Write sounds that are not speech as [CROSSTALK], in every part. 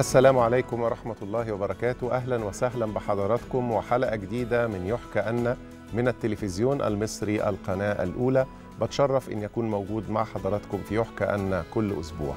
السلام عليكم ورحمة الله وبركاته أهلا وسهلا بحضراتكم وحلقة جديدة من يحكى أن من التلفزيون المصري القناة الأولى بتشرف أن يكون موجود مع حضراتكم في يحكى أن كل أسبوع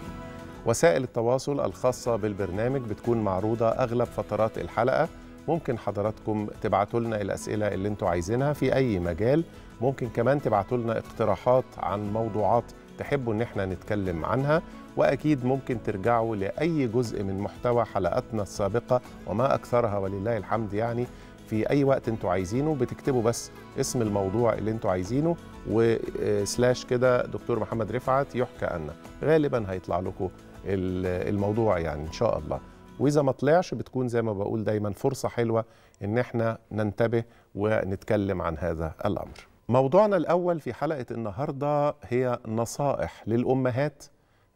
وسائل التواصل الخاصة بالبرنامج بتكون معروضة أغلب فترات الحلقة ممكن حضراتكم تبعتوا لنا الأسئلة اللي انتوا عايزينها في أي مجال ممكن كمان تبعتوا لنا اقتراحات عن موضوعات تحبوا ان احنا نتكلم عنها وأكيد ممكن ترجعوا لأي جزء من محتوى حلقاتنا السابقة وما أكثرها ولله الحمد يعني في أي وقت أنتوا عايزينه بتكتبوا بس اسم الموضوع اللي أنتوا عايزينه وسلاش آه، كده دكتور محمد رفعت يحكى ان غالبا هيطلع لكم الموضوع يعني إن شاء الله وإذا ما طلعش بتكون زي ما بقول دايما فرصة حلوة إن احنا ننتبه ونتكلم عن هذا الأمر موضوعنا الأول في حلقة النهاردة هي نصائح للأمهات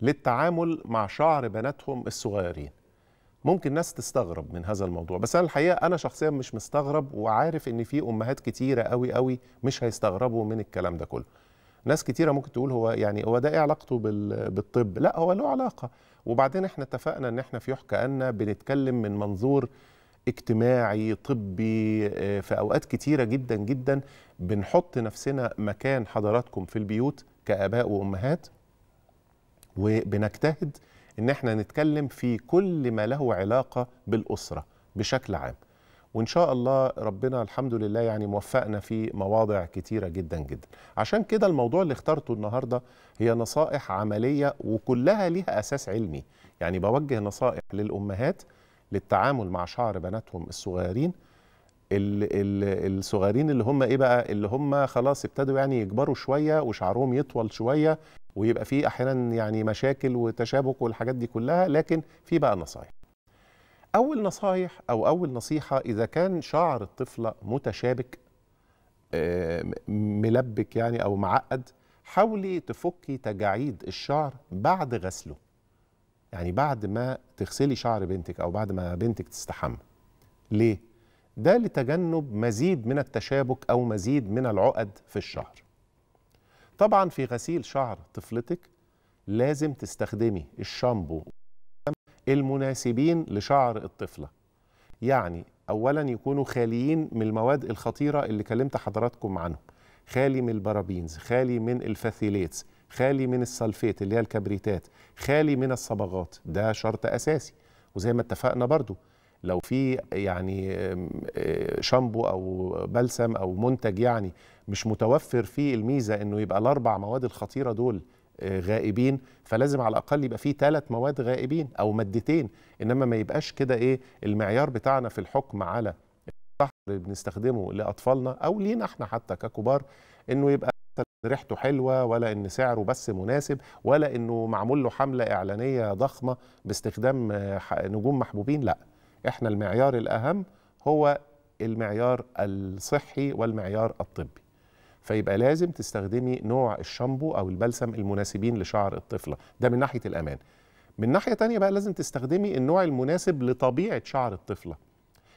للتعامل مع شعر بناتهم الصغيرين ممكن ناس تستغرب من هذا الموضوع بس انا الحقيقه انا شخصيا مش مستغرب وعارف ان في امهات كتيره قوي قوي مش هيستغربوا من الكلام ده كله ناس كتيره ممكن تقول هو يعني هو ده ايه علاقته بالطب لا هو له علاقه وبعدين احنا اتفقنا ان احنا في يحكى ان بنتكلم من منظور اجتماعي طبي آه، في اوقات كتيره جدا جدا بنحط نفسنا مكان حضراتكم في البيوت كاباء وامهات وبنجتهد ان احنا نتكلم في كل ما له علاقه بالاسره بشكل عام وان شاء الله ربنا الحمد لله يعني موفقنا في مواضع كتيره جدا جدا عشان كده الموضوع اللي اخترته النهارده هي نصائح عمليه وكلها ليها اساس علمي يعني بوجه نصائح للامهات للتعامل مع شعر بناتهم الصغيرين الصغيرين اللي هم ايه بقى اللي هم خلاص ابتدوا يعني يكبروا شويه وشعرهم يطول شويه ويبقى فيه احيانا يعني مشاكل وتشابك والحاجات دي كلها لكن في بقى نصايح اول نصايح او اول نصيحه اذا كان شعر الطفله متشابك آه، ملبك يعني او معقد حاولي تفكي تجاعيد الشعر بعد غسله يعني بعد ما تغسلي شعر بنتك او بعد ما بنتك تستحمى ليه ده لتجنب مزيد من التشابك أو مزيد من العقد في الشعر طبعا في غسيل شعر طفلتك لازم تستخدمي الشامبو المناسبين لشعر الطفلة يعني أولا يكونوا خاليين من المواد الخطيرة اللي كلمت حضراتكم عنهم خالي من البرابينز خالي من الفاثيليتس خالي من السلفيت اللي هي الكبريتات خالي من الصبغات ده شرط أساسي وزي ما اتفقنا برضو لو في يعني آه، شامبو او بلسم او منتج يعني مش متوفر فيه الميزه انه يبقى الاربع مواد الخطيره دول آه، غائبين فلازم على الاقل يبقى فيه ثلاث مواد غائبين او مادتين انما ما يبقاش كده ايه المعيار بتاعنا في الحكم على الصحر اللي بنستخدمه لاطفالنا او لينا احنا حتى ككبار انه يبقى ريحته حلوه ولا ان سعره بس مناسب ولا انه معمول له حمله اعلانيه ضخمه باستخدام آه، نجوم محبوبين لا احنا المعيار الاهم هو المعيار الصحي والمعيار الطبي فيبقى لازم تستخدمي نوع الشامبو او البلسم المناسبين لشعر الطفله ده من ناحيه الامان من ناحيه تانية بقى لازم تستخدمي النوع المناسب لطبيعه شعر الطفله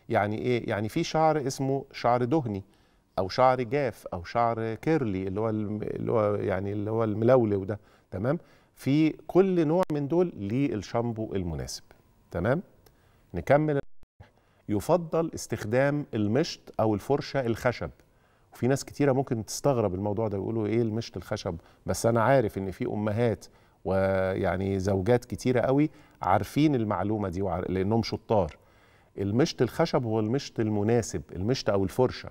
يعني ايه يعني في شعر اسمه شعر دهني او شعر جاف او شعر كيرلي اللي هو اللي هو يعني اللي هو الملولو ده تمام في كل نوع من دول ليه الشامبو المناسب تمام نكمل يفضل استخدام المشط او الفرشه الخشب وفي ناس كتيره ممكن تستغرب الموضوع ده ويقولوا ايه المشط الخشب بس انا عارف ان في امهات ويعني زوجات كتيره قوي عارفين المعلومه دي وعار... لانهم شطار المشط الخشب هو المشط المناسب المشط او الفرشه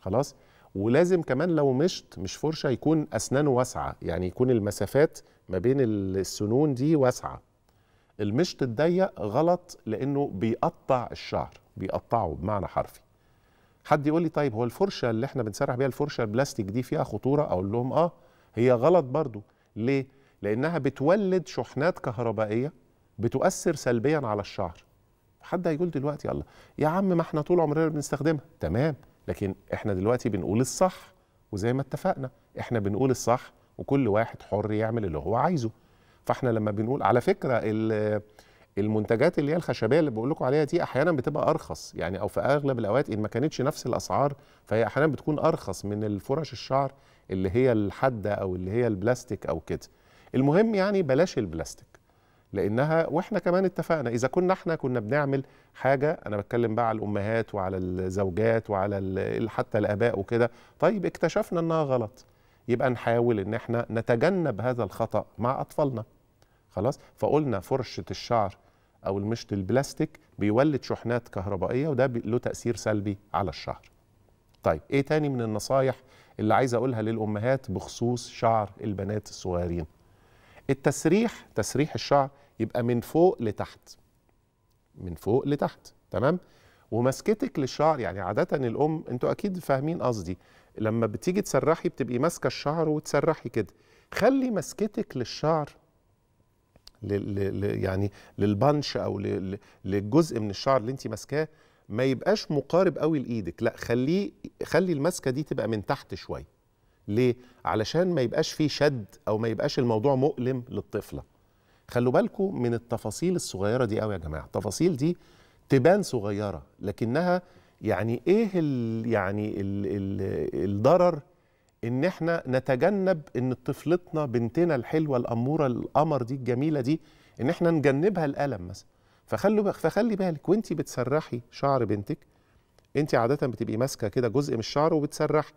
خلاص ولازم كمان لو مشط مش فرشه يكون اسنانه واسعه يعني يكون المسافات ما بين السنون دي واسعه المشط الضيق غلط لانه بيقطع الشعر بيقطعه بمعنى حرفي حد يقول لي طيب هو الفرشه اللي احنا بنسرح بيها الفرشه البلاستيك دي فيها خطوره اقول لهم اه هي غلط برضو ليه لانها بتولد شحنات كهربائيه بتؤثر سلبيا على الشعر حد هيقول دلوقتي الله يا عم ما احنا طول عمرنا بنستخدمها تمام لكن احنا دلوقتي بنقول الصح وزي ما اتفقنا احنا بنقول الصح وكل واحد حر يعمل اللي هو عايزه فاحنا لما بنقول على فكره المنتجات اللي هي الخشبيه اللي بقول لكم عليها دي احيانا بتبقى ارخص يعني او في اغلب الاوقات ان ما كانتش نفس الاسعار فهي احيانا بتكون ارخص من الفرش الشعر اللي هي الحاده او اللي هي البلاستيك او كده المهم يعني بلاش البلاستيك لانها واحنا كمان اتفقنا اذا كنا احنا كنا بنعمل حاجه انا بتكلم بقى على الامهات وعلى الزوجات وعلى حتى الاباء وكده طيب اكتشفنا انها غلط يبقى نحاول ان احنا نتجنب هذا الخطا مع اطفالنا خلاص فقلنا فرشه الشعر او المشط البلاستيك بيولد شحنات كهربائيه وده له تاثير سلبي على الشعر طيب ايه تاني من النصايح اللي عايز اقولها للامهات بخصوص شعر البنات الصغيرين التسريح تسريح الشعر يبقى من فوق لتحت من فوق لتحت تمام ومسكتك للشعر يعني عاده الام انتوا اكيد فاهمين قصدي لما بتيجي تسرحي بتبقي ماسكه الشعر وتسرحي كده خلي مسكتك للشعر ل... يعني للبنش او للجزء من الشعر اللي انت ماسكاه ما يبقاش مقارب قوي لايدك لا خليه خلي المسكه دي تبقى من تحت شويه ليه علشان ما يبقاش فيه شد او ما يبقاش الموضوع مؤلم للطفله خلوا بالكم من التفاصيل الصغيره دي قوي يا جماعه التفاصيل دي تبان صغيره لكنها يعني ايه الـ يعني الـ الـ الضرر ان احنا نتجنب ان طفلتنا بنتنا الحلوه الاموره القمر دي الجميله دي ان احنا نجنبها الالم مثلا فخلوا فخلي بالك وانت بتسرحي شعر بنتك انت عاده بتبقي ماسكه كده جزء من الشعر وبتسرحي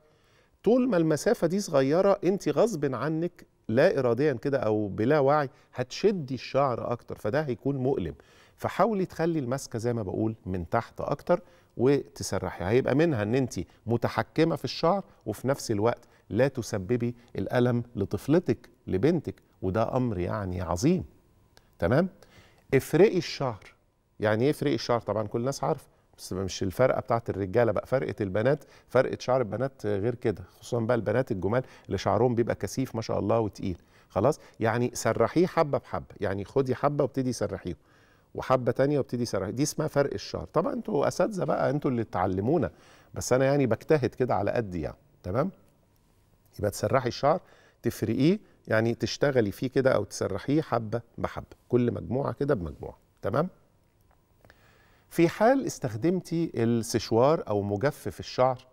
طول ما المسافه دي صغيره انت غصب عنك لا اراديا كده او بلا وعي هتشدي الشعر اكتر فده هيكون مؤلم فحاولي تخلي الماسكه زي ما بقول من تحت اكتر وتسرحي هيبقى منها ان انت متحكمه في الشعر وفي نفس الوقت لا تسببي الالم لطفلتك لبنتك وده امر يعني عظيم تمام افرقي الشعر يعني ايه افرقي الشعر طبعا كل الناس عارفه بس مش الفرقه بتاعت الرجاله بقى فرقه البنات فرقه شعر البنات غير كده خصوصا بقى البنات الجمال اللي شعرهم بيبقى كثيف ما شاء الله وتقيل خلاص يعني سرحيه حبه بحبه يعني خدي حبه وابتدي سرحيه وحبه تانية وابتدي سرح دي اسمها فرق الشهر طبعا انتوا اساتذه بقى انتوا اللي تعلمونا بس انا يعني بجتهد كده على قد يعني تمام يبقى تسرحي الشعر تفرقيه يعني تشتغلي فيه كده او تسرحيه حبه بحبه كل مجموعه كده بمجموعه تمام في حال استخدمتي السشوار او مجفف الشعر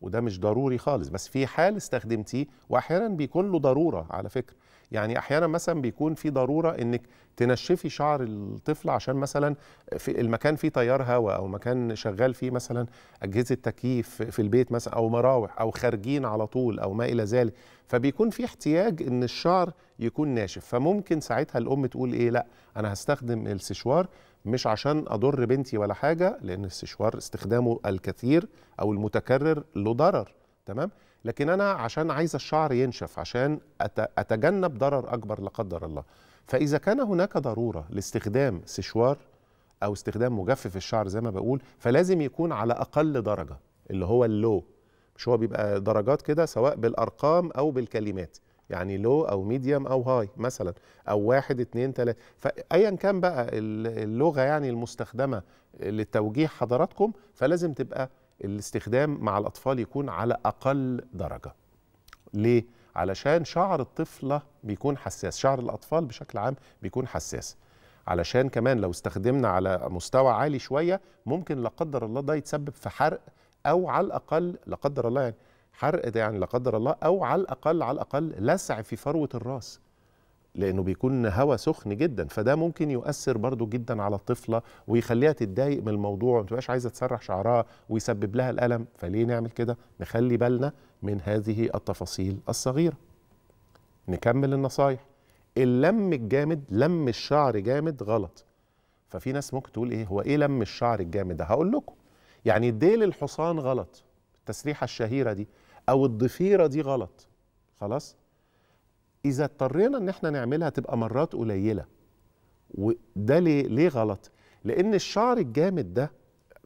وده مش ضروري خالص بس في حال استخدمتيه واحيانا بيكون له ضروره على فكره يعني احيانا مثلا بيكون في ضروره انك تنشفي شعر الطفل عشان مثلا في المكان فيه تيار هواء او مكان شغال فيه مثلا اجهزه تكييف في البيت مثلا او مراوح او خارجين على طول او ما الى ذلك فبيكون في احتياج ان الشعر يكون ناشف فممكن ساعتها الام تقول ايه لا انا هستخدم السشوار مش عشان اضر بنتي ولا حاجه لان السشوار استخدامه الكثير او المتكرر له ضرر تمام لكن انا عشان عايز الشعر ينشف عشان اتجنب ضرر اكبر لا قدر الله فاذا كان هناك ضروره لاستخدام سشوار او استخدام مجفف الشعر زي ما بقول فلازم يكون على اقل درجه اللي هو اللو مش هو بيبقى درجات كده سواء بالارقام او بالكلمات يعني لو او ميديوم او هاي مثلا او واحد اتنين تلاته فايا كان بقى اللغه يعني المستخدمه لتوجيه حضراتكم فلازم تبقى الاستخدام مع الأطفال يكون على أقل درجة ليه؟ علشان شعر الطفلة بيكون حساس شعر الأطفال بشكل عام بيكون حساس علشان كمان لو استخدمنا على مستوى عالي شوية ممكن لا قدر الله ده يتسبب في حرق أو على الأقل لا قدر الله يعني حرق ده يعني لا قدر الله أو على الأقل على الأقل لسع في فروة الراس لانه بيكون هواء سخن جدا فده ممكن يؤثر برضو جدا على الطفله ويخليها تتضايق من الموضوع وما تبقاش عايزه تسرح شعرها ويسبب لها الالم فليه نعمل كده نخلي بالنا من هذه التفاصيل الصغيره نكمل النصايح اللم الجامد لم الشعر جامد غلط ففي ناس ممكن تقول ايه هو ايه لم الشعر الجامد ده هقول لكم يعني ديل الحصان غلط التسريحه الشهيره دي او الضفيره دي غلط خلاص اذا اضطرينا ان احنا نعملها تبقى مرات قليله وده ليه ليه غلط لان الشعر الجامد ده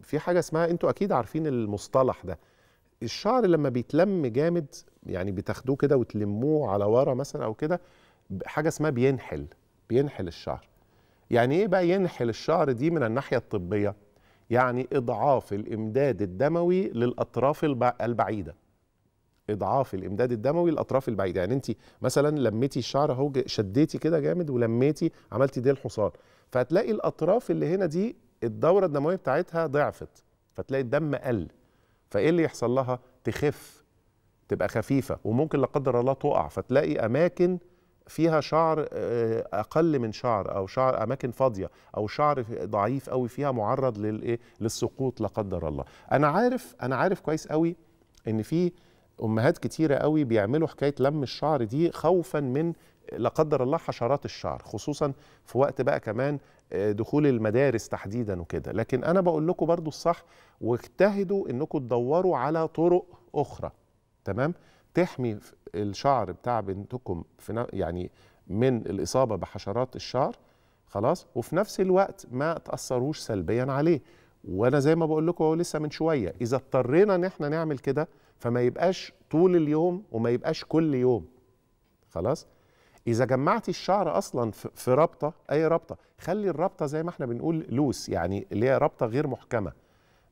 في حاجه اسمها انتوا اكيد عارفين المصطلح ده الشعر لما بيتلم جامد يعني بتاخدوه كده وتلموه على ورا مثلا او كده حاجه اسمها بينحل بينحل الشعر يعني ايه بقى ينحل الشعر دي من الناحيه الطبيه يعني اضعاف الامداد الدموي للاطراف البعيده اضعاف الامداد الدموي للاطراف البعيده يعني انت مثلا لميتي الشعر اهو شديتي كده جامد ولميتي عملتي ديل حصان فهتلاقي الاطراف اللي هنا دي الدوره الدمويه بتاعتها ضعفت فتلاقي الدم قل فايه اللي يحصل لها تخف تبقى خفيفه وممكن لا قدر الله تقع فتلاقي اماكن فيها شعر آه، اقل من شعر او شعر اماكن فاضيه او شعر ضعيف قوي فيها معرض للايه للسقوط لا قدر الله انا عارف انا عارف كويس قوي ان في امهات كتيره قوي بيعملوا حكايه لم الشعر دي خوفا من لا قدر الله حشرات الشعر خصوصا في وقت بقى كمان آه، دخول المدارس تحديدا وكده لكن انا بقول لكم برضو الصح واجتهدوا انكم تدوروا على طرق اخرى تمام تحمي الشعر بتاع بنتكم في يعني من الاصابه بحشرات الشعر خلاص وفي نفس الوقت ما تاثروش سلبيا عليه وانا زي ما بقول لكم لسه من شويه اذا اضطرينا ان احنا نعمل كده فما يبقاش طول اليوم وما يبقاش كل يوم خلاص اذا جمعتي الشعر اصلا في رابطه اي رابطه خلي الرابطه زي ما احنا بنقول لوس يعني اللي هي رابطه غير محكمه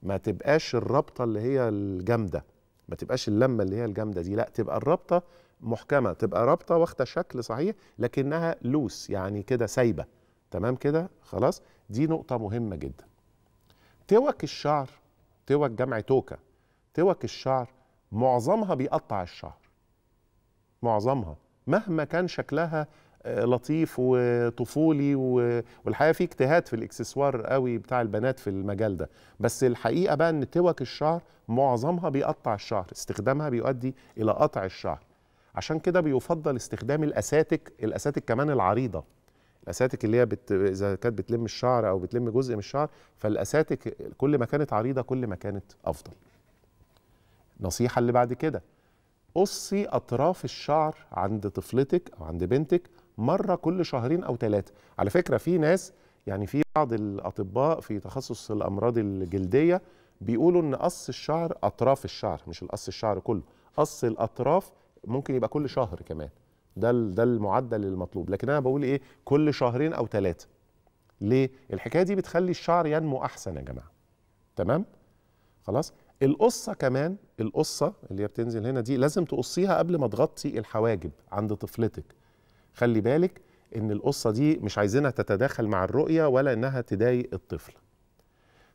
ما تبقاش الرابطه اللي هي الجامده ما تبقاش اللمه اللي هي الجامده دي لا تبقى الرابطه محكمه تبقى رابطه واخده شكل صحيح لكنها لوس يعني كده سايبه تمام كده خلاص دي نقطه مهمه جدا توك الشعر توك جمع توكه توك الشعر معظمها بيقطع الشعر معظمها مهما كان شكلها آه، لطيف وطفولي والحقيقه في اجتهاد في الاكسسوار قوي بتاع البنات في المجال ده بس الحقيقه بقى ان توك الشعر معظمها بيقطع الشعر استخدامها بيؤدي الى قطع الشعر عشان كده بيفضل استخدام الاساتك الاساتك كمان العريضه الاساتك اللي هي بت... اذا كانت بتلم الشعر او بتلم جزء من الشعر فالاساتك كل ما كانت عريضه كل ما كانت افضل النصيحه اللي بعد كده قصي اطراف الشعر عند طفلتك او عند بنتك مره كل شهرين او ثلاثه على فكره في ناس يعني في بعض الاطباء في تخصص الامراض الجلديه بيقولوا ان قص الشعر اطراف الشعر مش القص الشعر كله قص الاطراف ممكن يبقى كل شهر كمان ده ده المعدل المطلوب لكن انا بقول ايه كل شهرين او ثلاثه ليه الحكايه دي بتخلي الشعر ينمو احسن يا جماعه تمام خلاص القصه كمان القصه اللي هي بتنزل هنا دي لازم تقصيها قبل ما تغطي الحواجب عند طفلتك خلي بالك ان القصه دي مش عايزينها تتداخل مع الرؤيه ولا انها تضايق الطفل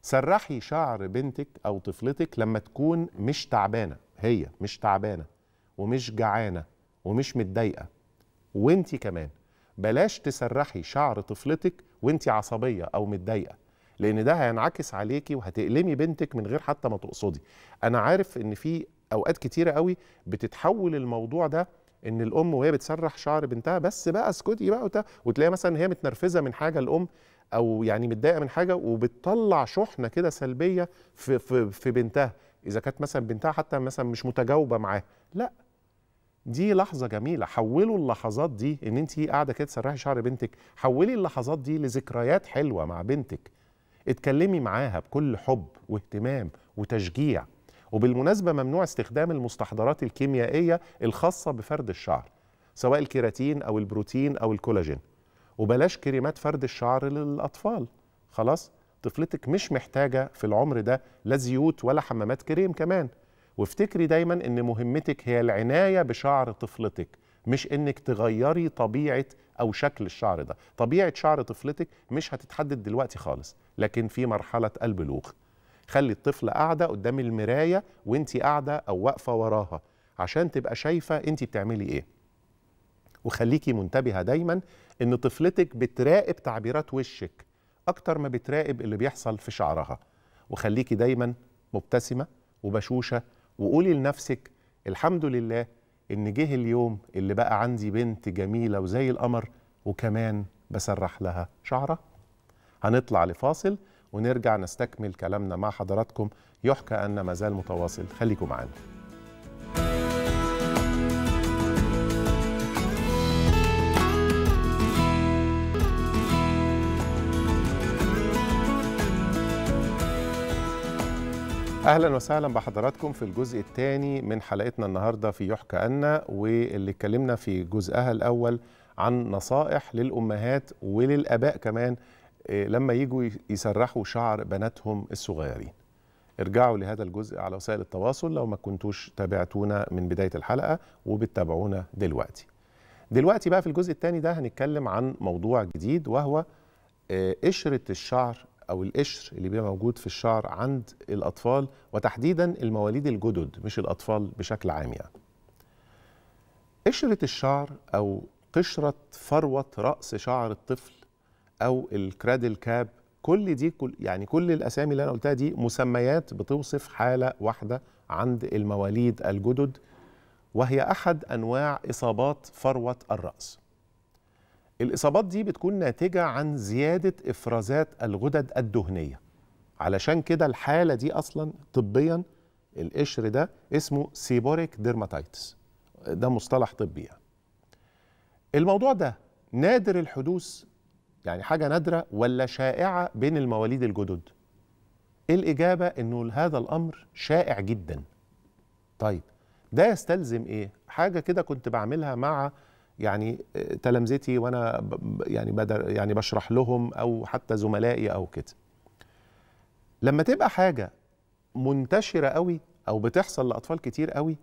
سرحي شعر بنتك او طفلتك لما تكون مش تعبانه هي مش تعبانه ومش جعانه ومش متضايقه وانتي كمان بلاش تسرحي شعر طفلتك وانتي عصبيه او متضايقه لان ده هينعكس عليكي وهتألمي بنتك من غير حتى ما تقصدي انا عارف ان في اوقات كتيره قوي بتتحول الموضوع ده ان الام وهي بتسرح شعر بنتها بس بقى اسكتي بقى وت... وتلاقي مثلا هي متنرفزه من حاجه الام او يعني متضايقه من حاجه وبتطلع شحنه كده سلبيه في في في بنتها اذا كانت مثلا بنتها حتى مثلا مش متجاوبه معاه لا دي لحظه جميله حولوا اللحظات دي ان انت قاعده كده تسرحي شعر بنتك حولي اللحظات دي لذكريات حلوه مع بنتك اتكلمي معاها بكل حب واهتمام وتشجيع وبالمناسبة ممنوع استخدام المستحضرات الكيميائية الخاصة بفرد الشعر سواء الكيراتين أو البروتين أو الكولاجين وبلاش كريمات فرد الشعر للأطفال خلاص طفلتك مش محتاجة في العمر ده لا زيوت ولا حمامات كريم كمان وافتكري دايما ان مهمتك هي العناية بشعر طفلتك مش انك تغيري طبيعة او شكل الشعر ده طبيعة شعر طفلتك مش هتتحدد دلوقتي خالص لكن في مرحله البلوغ خلي الطفلة قاعدة قدام المراية وانت قاعدة أو واقفة وراها عشان تبقى شايفة انت بتعملي ايه وخليكي منتبهة دايما ان طفلتك بتراقب تعبيرات وشك أكتر ما بتراقب اللي بيحصل في شعرها وخليكي دايما مبتسمة وبشوشة وقولي لنفسك الحمد لله إن جه اليوم اللي بقى عندي بنت جميلة وزي القمر وكمان بسرح لها شعرها هنطلع لفاصل ونرجع نستكمل كلامنا مع حضراتكم يحكى أن مازال متواصل خليكم معنا اهلا وسهلا بحضراتكم في الجزء الثاني من حلقتنا النهارده في يحكى أن واللي اتكلمنا في جزئها الاول عن نصائح للامهات وللاباء كمان إيه، لما يجوا يسرحوا شعر بناتهم الصغيرين ارجعوا لهذا الجزء على وسائل التواصل لو ما كنتوش تابعتونا من بداية الحلقة وبتتابعونا دلوقتي دلوقتي بقى في الجزء الثاني ده هنتكلم عن موضوع جديد وهو آه، قشرة الشعر أو القشر اللي بيبقى موجود في الشعر عند الأطفال وتحديدا المواليد الجدد مش الأطفال بشكل عام يعني قشرة الشعر أو قشرة فروة رأس شعر الطفل او الكرادل كاب كل دي كل يعني كل الاسامي اللي انا قلتها دي مسميات بتوصف حاله واحده عند المواليد الجدد وهي احد انواع اصابات فروه الراس الاصابات دي بتكون ناتجه عن زياده افرازات الغدد الدهنيه علشان كده الحاله دي اصلا طبيا القشر ده اسمه سيبوريك ديرماتايتس ده مصطلح طبي يعني. الموضوع ده نادر الحدوث يعني حاجة نادرة ولا شائعة بين المواليد الجدد إيه الإجابة أنه هذا الأمر شائع جدا طيب ده يستلزم إيه؟ حاجة كده كنت بعملها مع يعني آه، تلامذتي وأنا يعني بدر يعني بشرح لهم أو حتى زملائي أو كده لما تبقى حاجة منتشرة قوي أو بتحصل لأطفال كتير قوي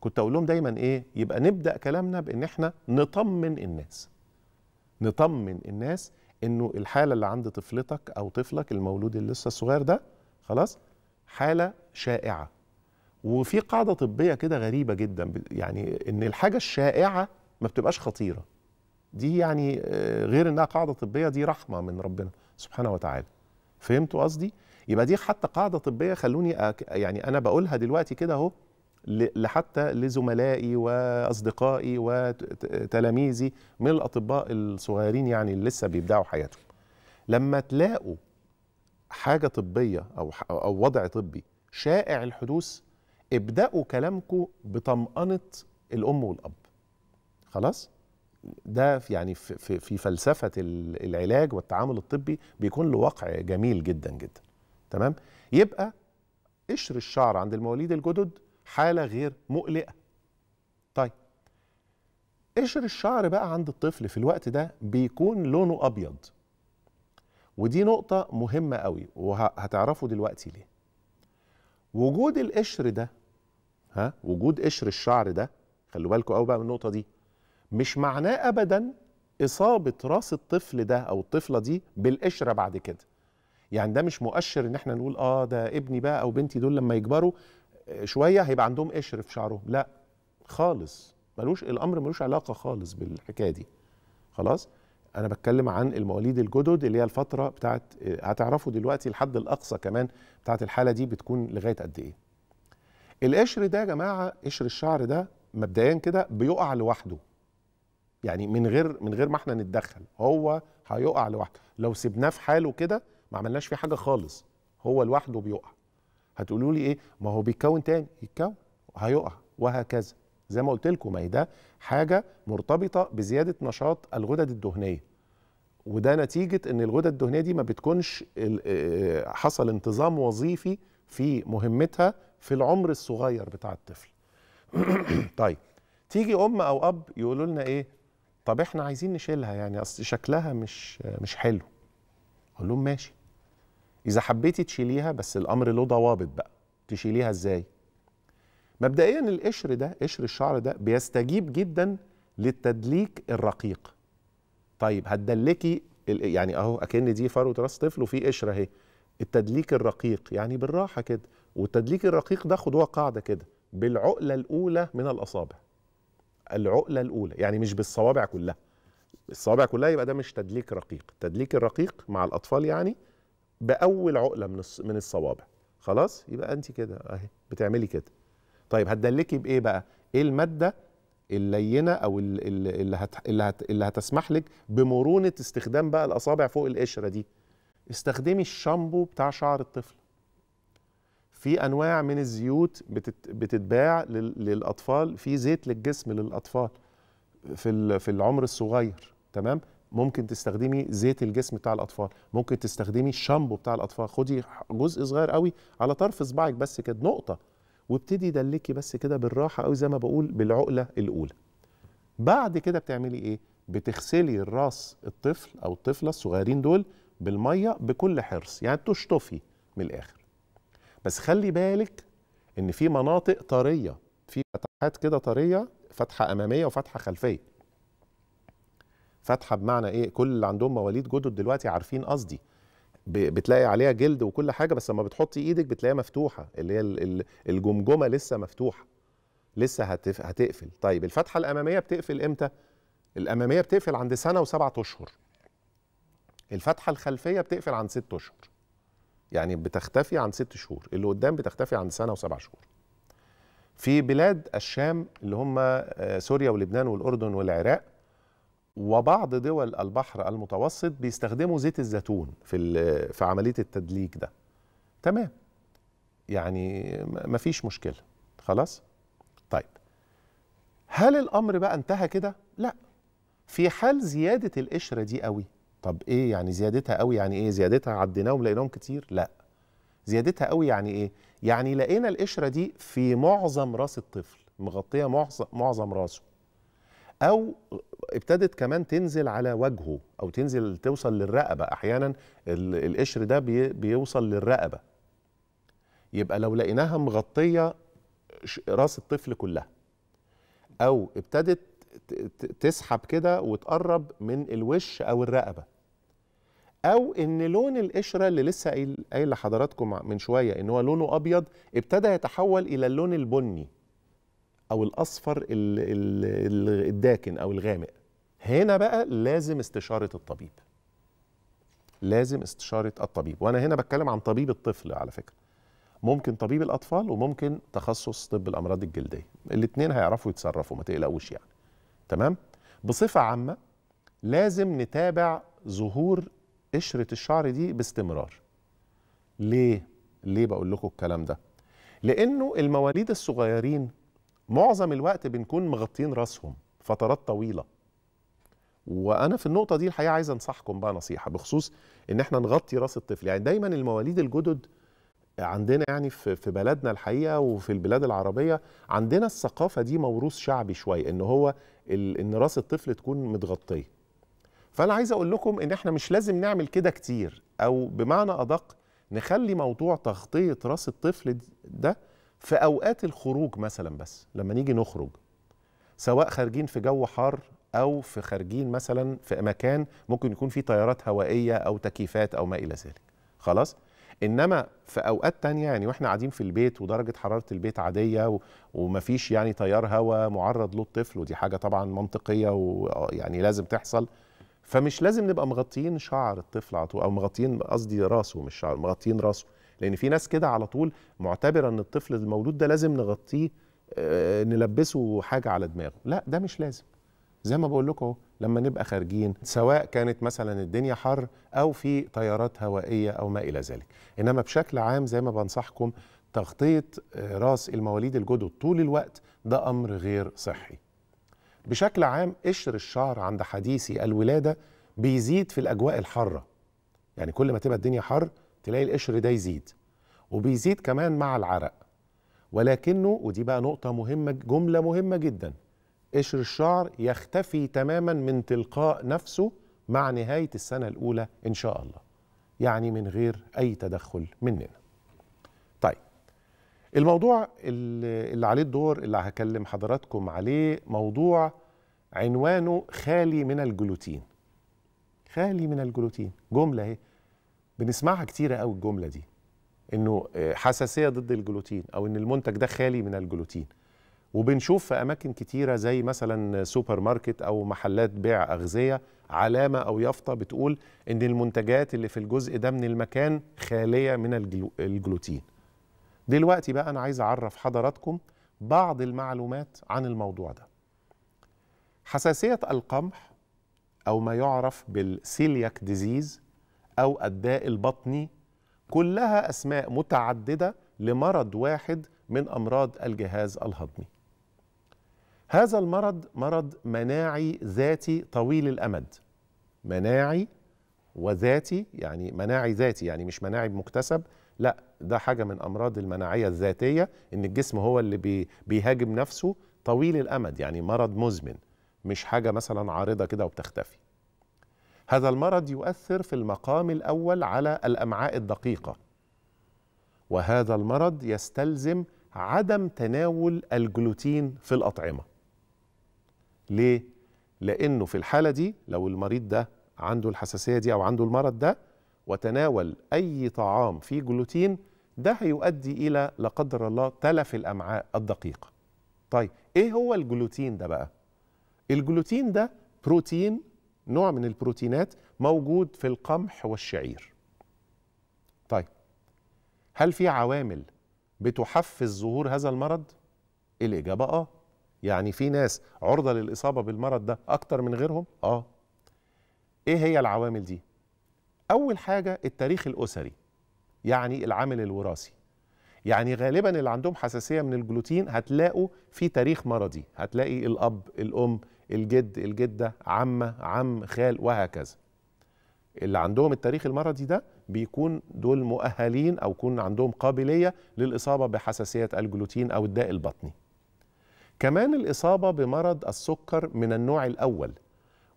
كنت أقول لهم دايما إيه؟ يبقى نبدأ كلامنا بأن إحنا نطمن الناس نطمن الناس انه الحاله اللي عند طفلتك او طفلك المولود اللي لسه الصغير ده خلاص حاله شائعه وفي قاعده طبيه كده غريبه جدا يعني ان الحاجه الشائعه ما بتبقاش خطيره دي يعني آه، غير انها قاعده طبيه دي رحمه من ربنا سبحانه وتعالى فهمتوا قصدي يبقى دي حتى قاعده طبيه خلوني أك... يعني انا بقولها دلوقتي كده اهو لحتى لزملائي واصدقائي وتلاميذي من الاطباء الصغيرين يعني اللي لسه بيبداوا حياتهم لما تلاقوا حاجه طبيه او او وضع طبي شائع الحدوث ابداوا كلامكم بطمانه الام والاب خلاص ده يعني في, في فلسفه العلاج والتعامل الطبي بيكون له وقع جميل جدا جدا تمام يبقى قشر الشعر عند المواليد الجدد حاله غير مقلقه طيب قشر الشعر بقى عند الطفل في الوقت ده بيكون لونه ابيض ودي نقطة مهمة قوي وهتعرفوا دلوقتي ليه وجود القشر ده ها وجود قشر الشعر ده خلوا بالكم قوي بقى من النقطة دي مش معناه أبدا إصابة راس الطفل ده أو الطفلة دي بالقشرة بعد كده يعني ده مش مؤشر إن احنا نقول آه ده ابني بقى أو بنتي دول لما يكبروا شويه هيبقى عندهم قشر في شعرهم لا خالص ملوش الامر ملوش علاقه خالص بالحكايه دي خلاص انا بتكلم عن المواليد الجدد اللي هي الفتره بتاعت آه، هتعرفوا دلوقتي الحد الاقصى كمان بتاعت الحاله دي بتكون لغايه قد ايه القشر ده يا جماعه قشر الشعر ده مبدئيا كده بيقع لوحده يعني من غير من غير ما احنا نتدخل هو هيقع لوحده لو سبناه في حاله كده ما عملناش فيه حاجه خالص هو لوحده بيقع هتقولوا لي ايه ما هو بيتكون تاني يتكون هيقع وهكذا زي ما قلت لكم ما ده حاجه مرتبطه بزياده نشاط الغدد الدهنيه وده نتيجه ان الغدد الدهنيه دي ما بتكونش حصل انتظام وظيفي في مهمتها في العمر الصغير بتاع الطفل [CLEARS THROAT] طيب تيجي ام او اب يقولوا لنا ايه طب احنا عايزين نشيلها يعني اصل شكلها مش مش حلو اقول لهم ماشي اذا حبيتي تشيليها بس الامر له ضوابط بقى تشيليها ازاي مبدئيا القشر ده قشر الشعر ده بيستجيب جدا للتدليك الرقيق طيب هتدلكي يعني اهو اكن دي فروه راس طفل وفي قشره اهي التدليك الرقيق يعني بالراحه كده والتدليك الرقيق ده خدوها قاعده كده بالعقله الاولى من الاصابع العقله الاولى يعني مش بالصوابع كلها الصوابع كلها يبقى ده مش تدليك رقيق التدليك الرقيق مع الاطفال يعني باول عقله من من الصوابع خلاص يبقى انت كده اهي بتعملي كده طيب هتدلكي بايه بقى ايه الماده اللينه او اللي هت اللي, هت اللي هتسمح لك بمرونه استخدام بقى الاصابع فوق القشره دي استخدمي الشامبو بتاع شعر الطفل في انواع من الزيوت بتت... بتتباع لل... للاطفال في زيت للجسم للاطفال في ال... في العمر الصغير تمام ممكن تستخدمي زيت الجسم بتاع الاطفال ممكن تستخدمي الشامبو بتاع الاطفال خدي جزء صغير قوي على طرف صباعك بس كده نقطه وابتدي دلكي بس كده بالراحه قوي زي ما بقول بالعقله الاولى بعد كده بتعملي ايه بتغسلي راس الطفل او الطفله الصغيرين دول بالميه بكل حرص يعني تشطفي من الاخر بس خلي بالك ان في مناطق طريه في فتحات كده طريه فتحه اماميه وفتحه خلفيه فاتحه بمعنى ايه كل اللي عندهم مواليد جدد دلوقتي عارفين قصدي بتلاقي عليها جلد وكل حاجه بس لما بتحطي ايدك بتلاقيها مفتوحه اللي هي الجمجمه لسه مفتوحه لسه هتف... هتقفل طيب الفتحه الاماميه بتقفل امتى الاماميه بتقفل عند سنه وسبعة اشهر الفتحه الخلفيه بتقفل عند ست اشهر يعني بتختفي عن ست شهور اللي قدام بتختفي عند سنه وسبع شهور في بلاد الشام اللي هم آه، سوريا ولبنان والاردن والعراق وبعض دول البحر المتوسط بيستخدموا زيت الزيتون في في عمليه التدليك ده تمام يعني ما فيش مشكله خلاص طيب هل الامر بقى انتهى كده لا في حال زياده القشره دي قوي طب ايه يعني زيادتها قوي يعني ايه زيادتها عديناهم لقيناهم كتير لا زيادتها قوي يعني ايه يعني لقينا القشره دي في معظم راس الطفل مغطيه معظم راسه او ابتدت كمان تنزل على وجهه او تنزل توصل للرقبه احيانا القشر ده بي بيوصل للرقبه يبقى لو لقيناها مغطيه راس الطفل كلها او ابتدت تسحب كده وتقرب من الوش او الرقبه او ان لون القشره اللي لسه قايل لحضراتكم من شويه ان هو لونه ابيض ابتدى يتحول الى اللون البني او الاصفر الداكن او الغامق هنا بقى لازم استشاره الطبيب لازم استشاره الطبيب وانا هنا بتكلم عن طبيب الطفل على فكره ممكن طبيب الاطفال وممكن تخصص طب الامراض الجلديه الاتنين هيعرفوا يتصرفوا ما تقلقوش يعني تمام بصفه عامه لازم نتابع ظهور قشره الشعر دي باستمرار ليه ليه بقول لكم الكلام ده لانه المواليد الصغيرين معظم الوقت بنكون مغطين راسهم فترات طويله وانا في النقطه دي الحقيقه عايز انصحكم بقى نصيحه بخصوص ان احنا نغطي راس الطفل يعني دايما المواليد الجدد عندنا يعني في في بلدنا الحقيقه وفي البلاد العربيه عندنا الثقافه دي موروث شعبي شويه ان هو ان راس الطفل تكون متغطيه فانا عايز اقول لكم ان احنا مش لازم نعمل كده كتير او بمعنى ادق نخلي موضوع تغطيه راس الطفل ده في اوقات الخروج مثلا بس لما نيجي نخرج سواء خارجين في جو حار او في خارجين مثلا في مكان ممكن يكون فيه تيارات هوائيه او تكييفات او ما الى ذلك خلاص انما في اوقات تانية يعني واحنا قاعدين في البيت ودرجه حراره البيت عاديه ومفيش يعني تيار هواء معرض له الطفل ودي حاجه طبعا منطقيه ويعني لازم تحصل فمش لازم نبقى مغطيين شعر الطفل على طول او مغطيين قصدي راسه مش شعر مغطيين راسه لان في ناس كده على طول معتبره ان الطفل المولود ده لازم نغطيه آه، نلبسه حاجه على دماغه لا ده مش لازم زي ما بقول لكم لما نبقى خارجين سواء كانت مثلا الدنيا حر او في تيارات هوائيه او ما الى ذلك انما بشكل عام زي ما بنصحكم تغطيه آه، راس المواليد الجدد طول الوقت ده امر غير صحي بشكل عام قشر الشعر عند حديثي الولاده بيزيد في الاجواء الحاره يعني كل ما تبقى الدنيا حر تلاقي القشر ده يزيد وبيزيد كمان مع العرق ولكنه ودي بقى نقطه مهمه جمله مهمه جدا قشر الشعر يختفي تماما من تلقاء نفسه مع نهاية السنة الأولى إن شاء الله يعني من غير أي تدخل مننا طيب الموضوع اللي عليه الدور اللي هكلم حضراتكم عليه موضوع عنوانه خالي من الجلوتين خالي من الجلوتين جملة اهي بنسمعها كتيرة قوي الجملة دي انه آه، حساسية ضد الجلوتين او ان المنتج ده خالي من الجلوتين وبنشوف في اماكن كتيره زي مثلا سوبر ماركت او محلات بيع اغذيه علامه او يافطه بتقول ان المنتجات اللي في الجزء ده من المكان خاليه من الجلوتين دلوقتي بقى انا عايز اعرف حضراتكم بعض المعلومات عن الموضوع ده حساسيه القمح او ما يعرف بالسيلياك ديزيز او الداء البطني كلها اسماء متعدده لمرض واحد من امراض الجهاز الهضمي هذا المرض مرض مناعي ذاتي طويل الامد مناعي وذاتي يعني مناعي ذاتي يعني مش مناعي مكتسب لا ده حاجه من امراض المناعيه الذاتيه ان الجسم هو اللي بي بيهاجم نفسه طويل الامد يعني مرض مزمن مش حاجه مثلا عارضه كده وبتختفي هذا المرض يؤثر في المقام الاول على الامعاء الدقيقه وهذا المرض يستلزم عدم تناول الجلوتين في الاطعمه ليه؟ لأنه في الحالة دي لو المريض ده عنده الحساسية دي أو عنده المرض ده وتناول أي طعام فيه جلوتين ده هيؤدي إلى لا قدر الله تلف الأمعاء الدقيقة طيب إيه هو الجلوتين ده بقى؟ الجلوتين ده بروتين نوع من البروتينات موجود في القمح والشعير طيب هل في عوامل بتحفز ظهور هذا المرض؟ الإجابة آه يعني في ناس عرضة للإصابة بالمرض ده أكتر من غيرهم؟ آه إيه هي العوامل دي؟ أول حاجة التاريخ الأسري يعني العامل الوراثي يعني غالبا اللي عندهم حساسية من الجلوتين هتلاقوا في تاريخ مرضي هتلاقي الأب الأم الجد الجدة عمة عم خال وهكذا اللي عندهم التاريخ المرضي ده بيكون دول مؤهلين أو يكون عندهم قابلية للإصابة بحساسية الجلوتين أو الداء البطني كمان الإصابة بمرض السكر من النوع الأول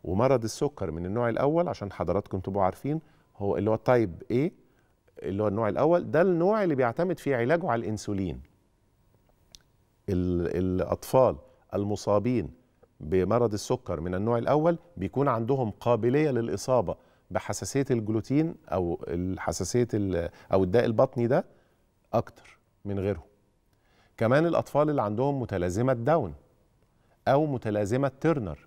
ومرض السكر من النوع الأول عشان حضراتكم تبقوا عارفين هو اللي هو تايب A اللي هو النوع الأول ده النوع اللي بيعتمد فيه علاجه على الإنسولين الأطفال المصابين بمرض السكر من النوع الأول بيكون عندهم قابلية للإصابة بحساسية الجلوتين أو حساسية أو الداء البطني ده أكتر من غيرهم كمان الأطفال اللي عندهم متلازمة داون أو متلازمة ترنر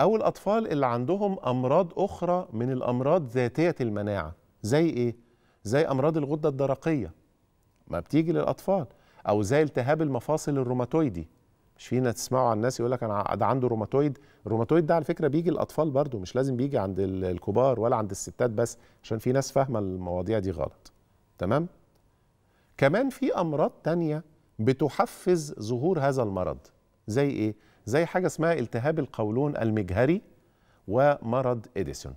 أو الأطفال اللي عندهم أمراض أخرى من الأمراض ذاتية المناعة زي إيه؟ زي أمراض الغدة الدرقية ما بتيجي للأطفال أو زي التهاب المفاصل الروماتويدي مش فينا تسمعوا عن الناس يقول لك أنا ده عنده روماتويد الروماتويد ده على فكرة بيجي للأطفال برضو مش لازم بيجي عند الكبار ولا عند الستات بس عشان في ناس فاهمة المواضيع دي غلط تمام؟ كمان في أمراض تانية بتحفز ظهور هذا المرض زي ايه زي حاجه اسمها التهاب القولون المجهري ومرض اديسون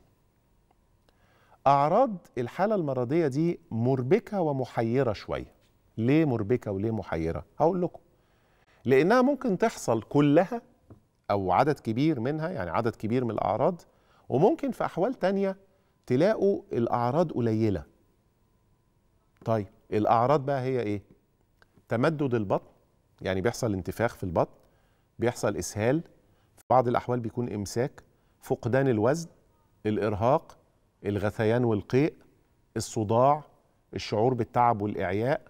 اعراض الحاله المرضيه دي مربكه ومحيره شويه ليه مربكه وليه محيره هقول لكم لانها ممكن تحصل كلها او عدد كبير منها يعني عدد كبير من الاعراض وممكن في احوال تانية تلاقوا الاعراض قليله طيب الاعراض بقى هي ايه تمدد البطن يعني بيحصل انتفاخ في البطن بيحصل اسهال في بعض الاحوال بيكون امساك فقدان الوزن الارهاق الغثيان والقيء الصداع الشعور بالتعب والاعياء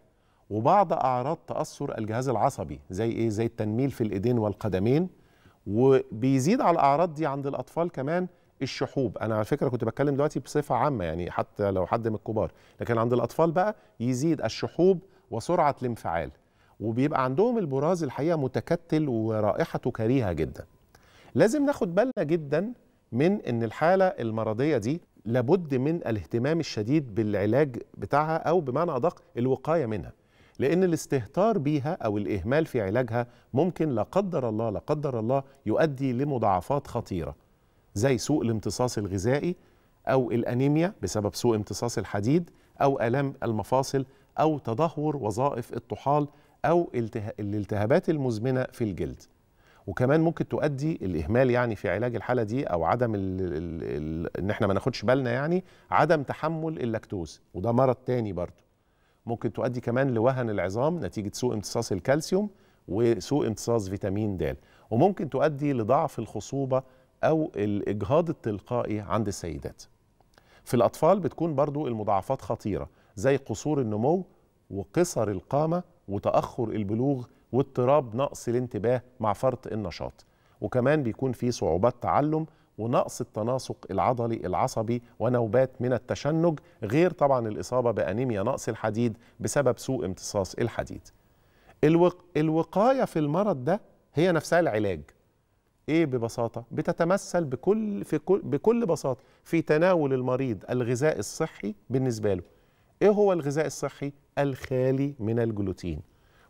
وبعض اعراض تاثر الجهاز العصبي زي ايه زي التنميل في الايدين والقدمين وبيزيد على الاعراض دي عند الاطفال كمان الشحوب انا على فكره كنت بتكلم دلوقتي بصفه عامه يعني حتى لو حد من الكبار لكن عند الاطفال بقى يزيد الشحوب وسرعه الانفعال وبيبقى عندهم البراز الحقيقه متكتل ورائحته كريهه جدا لازم ناخد بالنا جدا من ان الحاله المرضيه دي لابد من الاهتمام الشديد بالعلاج بتاعها او بمعنى ادق الوقايه منها لان الاستهتار بيها او الاهمال في علاجها ممكن لا قدر الله لا قدر الله يؤدي لمضاعفات خطيره زي سوء الامتصاص الغذائي او الانيميا بسبب سوء امتصاص الحديد او الام المفاصل أو تدهور وظائف الطحال أو الالتهابات المزمنة في الجلد وكمان ممكن تؤدي الاهمال يعني في علاج الحاله دي او عدم ال ال ان احنا ما ناخدش بالنا يعني عدم تحمل اللاكتوز وده مرض تاني برضه ممكن تؤدي كمان لوهن العظام نتيجه سوء امتصاص الكالسيوم وسوء امتصاص فيتامين د وممكن تؤدي لضعف الخصوبه او الاجهاض التلقائي عند السيدات في الاطفال بتكون برضو المضاعفات خطيره زي قصور النمو وقصر القامة وتأخر البلوغ واضطراب نقص الانتباه مع فرط النشاط وكمان بيكون في صعوبات تعلم ونقص التناسق العضلي العصبي ونوبات من التشنج غير طبعا الإصابة بأنيميا نقص الحديد بسبب سوء امتصاص الحديد الوق... الوقاية في المرض ده هي نفسها العلاج ايه ببساطه بتتمثل بكل في كل بكل بساطه في تناول المريض الغذاء الصحي بالنسبه له ايه هو الغذاء الصحي الخالي من الجلوتين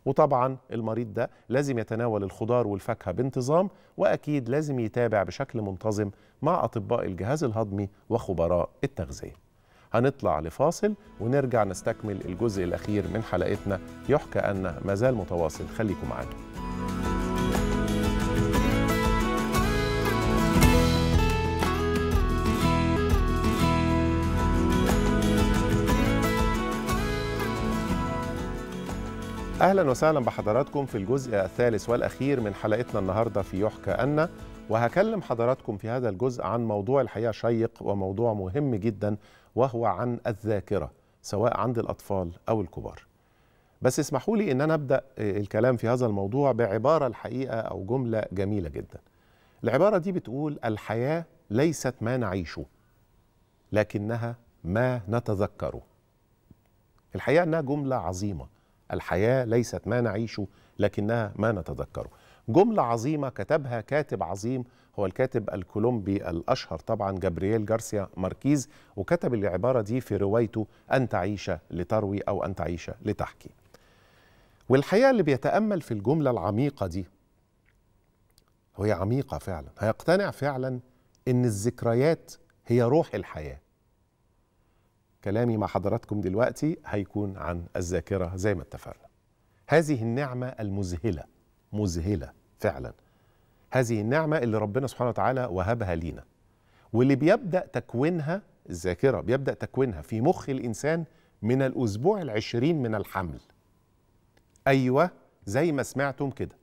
وطبعا المريض ده لازم يتناول الخضار والفاكهه بانتظام واكيد لازم يتابع بشكل منتظم مع اطباء الجهاز الهضمي وخبراء التغذيه هنطلع لفاصل ونرجع نستكمل الجزء الاخير من حلقتنا يحكى ان ما زال متواصل خليكم معانا أهلا وسهلا بحضراتكم في الجزء الثالث والأخير من حلقتنا النهاردة في يحكى أن وهكلم حضراتكم في هذا الجزء عن موضوع الحقيقة شيق وموضوع مهم جدا وهو عن الذاكرة سواء عند الأطفال أو الكبار بس اسمحوا لي أن أنا أبدأ آه، الكلام في هذا الموضوع بعبارة الحقيقة أو جملة جميلة جدا العبارة دي بتقول الحياة ليست ما نعيشه لكنها ما نتذكره الحقيقة أنها جملة عظيمة الحياة ليست ما نعيشه لكنها ما نتذكره جملة عظيمة كتبها كاتب عظيم هو الكاتب الكولومبي الأشهر طبعا جابرييل جارسيا ماركيز وكتب العبارة دي في روايته أن تعيش لتروي أو أن تعيش لتحكي والحقيقة اللي بيتأمل في الجملة العميقة دي وهي عميقة فعلا هيقتنع فعلا أن الذكريات هي روح الحياة كلامي مع حضراتكم دلوقتي هيكون عن الذاكرة زي ما اتفقنا هذه النعمة المذهلة مذهلة فعلا هذه النعمة اللي ربنا سبحانه وتعالى وهبها لينا واللي بيبدأ تكوينها الذاكرة بيبدأ تكوينها في مخ الإنسان من الأسبوع العشرين من الحمل أيوة زي ما سمعتم كده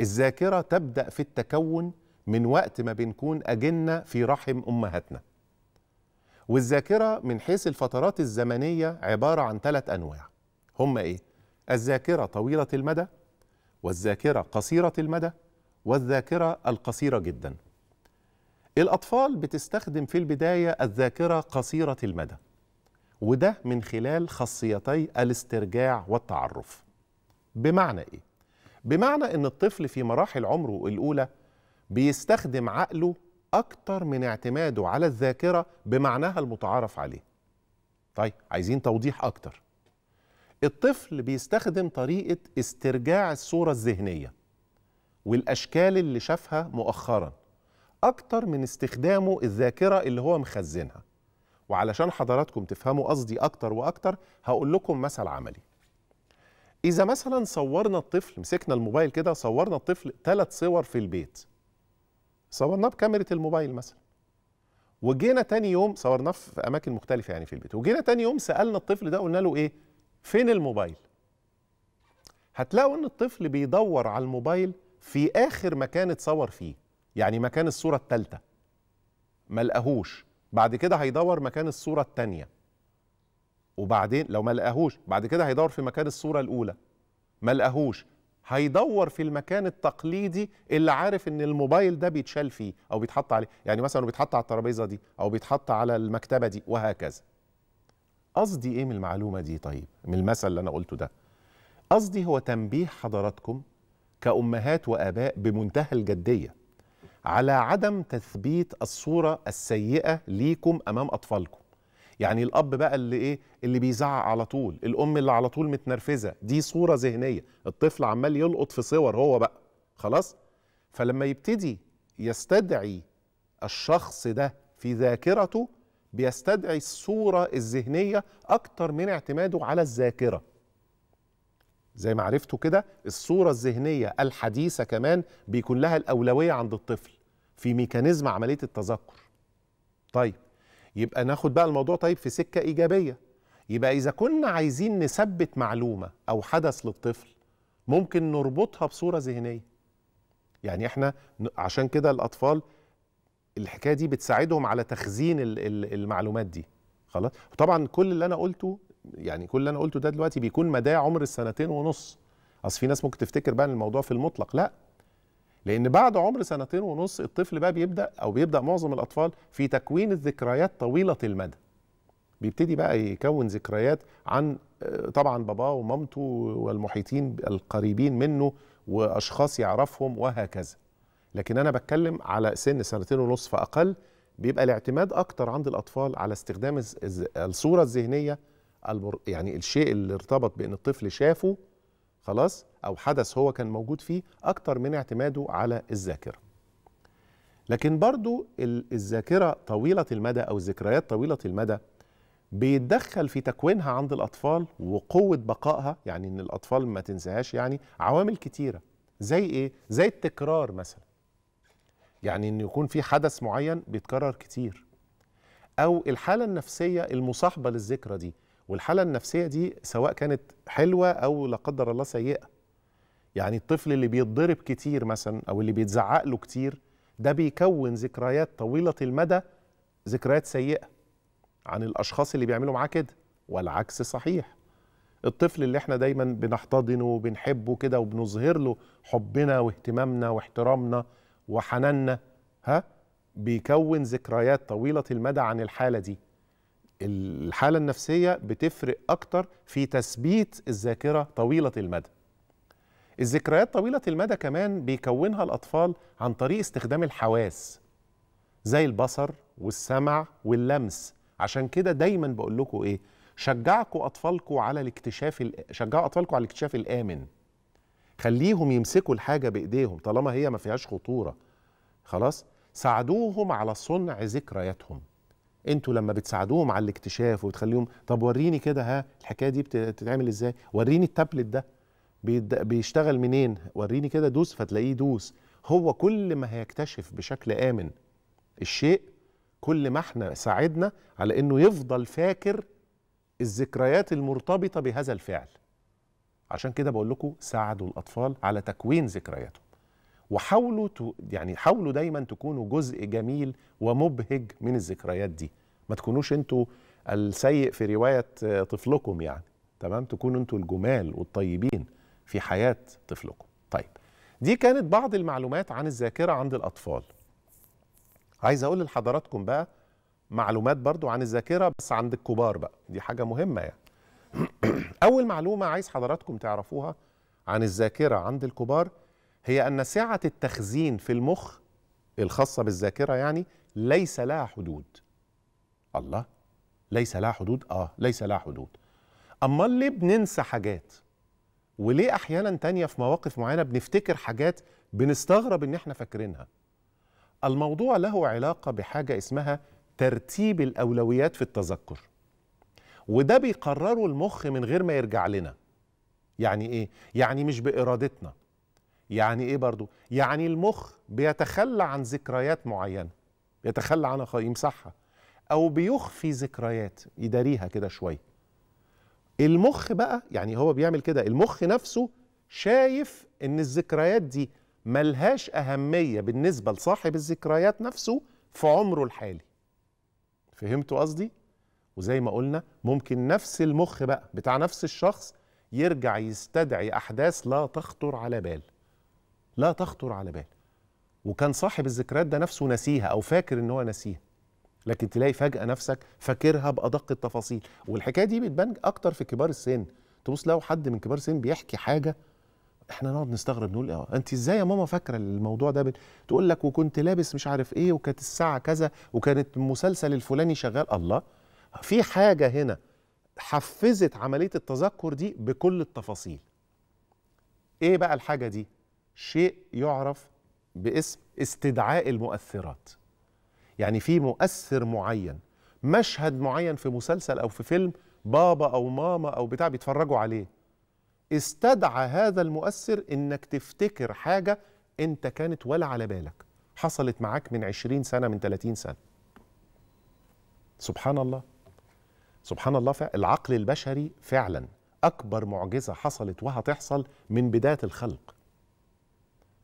الذاكرة تبدأ في التكون من وقت ما بنكون أجنة في رحم أمهاتنا والذاكرة من حيث الفترات الزمنية عبارة عن ثلاث أنواع هم إيه؟ الذاكرة طويلة المدى والذاكرة قصيرة المدى والذاكرة القصيرة جدا الأطفال بتستخدم في البداية الذاكرة قصيرة المدى وده من خلال خاصيتي الاسترجاع والتعرف بمعنى إيه؟ بمعنى أن الطفل في مراحل عمره الأولى بيستخدم عقله أكتر من اعتماده على الذاكرة بمعناها المتعارف عليه طيب عايزين توضيح أكتر الطفل بيستخدم طريقة استرجاع الصورة الذهنية والأشكال اللي شافها مؤخرا أكتر من استخدامه الذاكرة اللي هو مخزنها وعلشان حضراتكم تفهموا قصدي أكتر وأكتر هقول لكم مثل عملي إذا مثلا صورنا الطفل مسكنا الموبايل كده صورنا الطفل ثلاث صور في البيت صورناه بكاميرا الموبايل مثلا وجينا تاني يوم صورناه في اماكن مختلفه يعني في البيت وجينا تاني يوم سالنا الطفل ده قلنا له ايه فين الموبايل هتلاقوا ان الطفل بيدور على الموبايل في اخر مكان اتصور فيه يعني مكان الصوره الثالثه ما لقاهوش بعد كده هيدور مكان الصوره الثانيه وبعدين لو ما لقاهوش بعد كده هيدور في مكان الصوره الاولى ما لقاهوش هيدور في المكان التقليدي اللي عارف ان الموبايل ده بيتشال فيه او بيتحط عليه يعني مثلا بيتحط على الترابيزه دي او بيتحط على المكتبه دي وهكذا قصدي ايه من المعلومه دي طيب من المثل اللي انا قلته ده قصدي هو تنبيه حضراتكم كامهات واباء بمنتهى الجديه على عدم تثبيت الصوره السيئه ليكم امام اطفالكم يعني الاب بقى اللي ايه اللي بيزعق على طول الام اللي على طول متنرفزه دي صوره ذهنيه الطفل عمال يلقط في صور هو بقى خلاص فلما يبتدي يستدعي الشخص ده في ذاكرته بيستدعي الصوره الذهنيه اكتر من اعتماده على الذاكره زي ما عرفتوا كده الصورة الذهنية الحديثة كمان بيكون لها الأولوية عند الطفل في ميكانيزم عملية التذكر طيب يبقى ناخد بقى الموضوع طيب في سكة إيجابية يبقى إذا كنا عايزين نثبت معلومة أو حدث للطفل ممكن نربطها بصورة ذهنية يعني إحنا عشان كده الأطفال الحكاية دي بتساعدهم على تخزين المعلومات دي خلاص وطبعا كل اللي أنا قلته يعني كل اللي أنا قلته ده دلوقتي بيكون مداه عمر السنتين ونص أصل في ناس ممكن تفتكر بقى الموضوع في المطلق لأ لان بعد عمر سنتين ونص الطفل بقى بيبدا او بيبدا معظم الاطفال في تكوين الذكريات طويله المدى بيبتدي بقى يكون ذكريات عن آه، طبعا باباه ومامته والمحيطين القريبين منه واشخاص يعرفهم وهكذا لكن انا بتكلم على سن سنتين ونص فاقل بيبقى الاعتماد اكتر عند الاطفال على استخدام الصوره الذهنيه يعني الشيء اللي ارتبط بان الطفل شافه خلاص او حدث هو كان موجود فيه اكتر من اعتماده على الذاكره لكن برضو الذاكره طويله المدى او الذكريات طويله المدى بيتدخل في تكوينها عند الاطفال وقوه بقائها يعني ان الاطفال ما تنساهاش يعني عوامل كتيره زي ايه زي التكرار مثلا يعني ان يكون في حدث معين بيتكرر كتير او الحاله النفسيه المصاحبه للذكرى دي والحاله النفسيه دي سواء كانت حلوه او لا قدر الله سيئه يعني الطفل اللي بيتضرب كتير مثلا او اللي بيتزعق له كتير ده بيكون ذكريات طويله المدى ذكريات سيئه عن الاشخاص اللي بيعملوا معاه كده والعكس صحيح الطفل اللي احنا دايما بنحتضنه وبنحبه كده وبنظهر له حبنا واهتمامنا واحترامنا وحناننا ها بيكون ذكريات طويله المدى عن الحاله دي الحالة النفسية بتفرق أكتر في تثبيت الذاكرة طويلة المدى الذكريات طويلة المدى كمان بيكونها الأطفال عن طريق استخدام الحواس زي البصر والسمع واللمس عشان كده دايما بقول لكم ايه شجعكوا اطفالكم على الاكتشاف شجعوا اطفالكم على الاكتشاف الامن خليهم يمسكوا الحاجه بايديهم طالما هي ما فيهاش خطوره خلاص ساعدوهم على صنع ذكرياتهم انتوا لما بتساعدوهم على الاكتشاف وبتخليهم طب وريني كده ها الحكايه دي بتتعمل ازاي وريني التابلت ده بيشتغل منين وريني كده دوس فتلاقيه دوس هو كل ما هيكتشف بشكل امن الشيء كل ما احنا ساعدنا على انه يفضل فاكر الذكريات المرتبطه بهذا الفعل عشان كده بقول لكم ساعدوا الاطفال على تكوين ذكرياتهم وحاولوا يعني حاولوا دايما تكونوا جزء جميل ومبهج من الذكريات دي ما تكونوش انتوا السيء في روايه طفلكم يعني تمام تكونوا انتوا الجمال والطيبين في حياه طفلكم طيب دي كانت بعض المعلومات عن الذاكره عند الاطفال عايز اقول لحضراتكم بقى معلومات برضو عن الذاكره بس عند الكبار بقى دي حاجه مهمه يعني [CLEARS THROAT] اول معلومه عايز حضراتكم تعرفوها عن الذاكره عند الكبار هي أن سعة التخزين في المخ الخاصة بالذاكرة يعني ليس لها حدود الله ليس لها حدود آه ليس لها حدود أما اللي بننسى حاجات وليه أحيانا تانية في مواقف معينة بنفتكر حاجات بنستغرب إن احنا فاكرينها الموضوع له علاقة بحاجة اسمها ترتيب الأولويات في التذكر وده بيقرره المخ من غير ما يرجع لنا يعني إيه؟ يعني مش بإرادتنا يعني ايه برضو يعني المخ بيتخلى عن ذكريات معينه بيتخلى عنها خالص يمسحها او بيخفي ذكريات يداريها كده شويه المخ بقى يعني هو بيعمل كده المخ نفسه شايف ان الذكريات دي ملهاش اهميه بالنسبه لصاحب الذكريات نفسه في عمره الحالي فهمتوا قصدي وزي ما قلنا ممكن نفس المخ بقى بتاع نفس الشخص يرجع يستدعي احداث لا تخطر على بال لا تخطر على بال وكان صاحب الذكريات ده نفسه نسيها او فاكر ان هو نسيها لكن تلاقي فجاه نفسك فاكرها بادق التفاصيل والحكايه دي بتبان اكتر في كبار السن تبص لو حد من كبار السن بيحكي حاجه احنا نقعد نستغرب نقول اه انت ازاي يا ماما فاكره الموضوع ده تقول لك وكنت لابس مش عارف ايه وكانت الساعه كذا وكانت المسلسل الفلاني شغال الله في حاجه هنا حفزت عمليه التذكر دي بكل التفاصيل ايه بقى الحاجه دي شيء يعرف باسم استدعاء المؤثرات يعني في مؤثر معين مشهد معين في مسلسل او في فيلم بابا او ماما او بتاع بيتفرجوا عليه استدعى هذا المؤثر انك تفتكر حاجه انت كانت ولا على بالك حصلت معاك من 20 سنه من 30 سنه سبحان الله سبحان الله العقل البشري فعلا اكبر معجزه حصلت وهتحصل من بدايه الخلق